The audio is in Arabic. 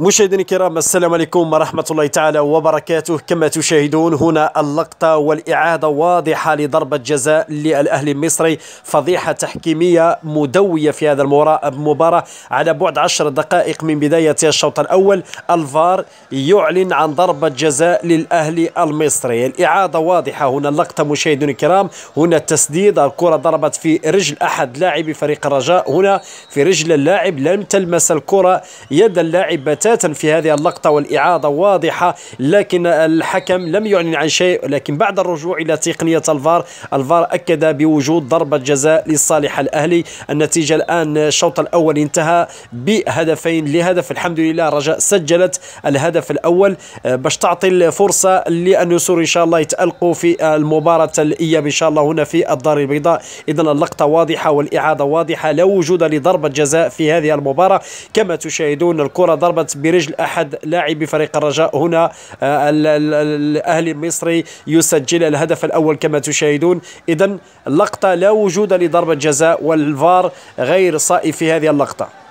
مشاهدينا الكرام السلام عليكم ورحمة الله تعالى وبركاته كما تشاهدون هنا اللقطة والإعادة واضحة لضربة جزاء للأهلي المصري فضيحة تحكيمية مدوية في هذا المباراة على بعد 10 دقائق من بداية الشوط الأول الفار يعلن عن ضربة جزاء للأهلي المصري الإعادة واضحة هنا اللقطة مشاهدينا الكرام هنا التسديد الكرة ضربت في رجل أحد لاعبي فريق الرجاء هنا في رجل اللاعب لم تلمس الكرة يد اللاعب بتاتا في هذه اللقطة والاعاده واضحة لكن الحكم لم يعلن عن شيء لكن بعد الرجوع إلى تقنية الفار الفار أكد بوجود ضربة جزاء لصالح الأهلي النتيجة الآن الشوط الأول انتهى بهدفين لهدف الحمد لله رجاء سجلت الهدف الأول باش تعطي الفرصة للنسور إن شاء الله يتألقوا في المباراة الإياب إن شاء الله هنا في الدار البيضاء إذا اللقطة واضحة والإعادة واضحة لا وجود لضربة جزاء في هذه المباراة كما تشاهدون الكرة ضربت برجل أحد لاعبي فريق الرجاء هنا آه، الأهلي المصري يسجل الهدف الأول كما تشاهدون إذا اللقطة لا وجود لضربة جزاء والفار غير صائب في هذه اللقطة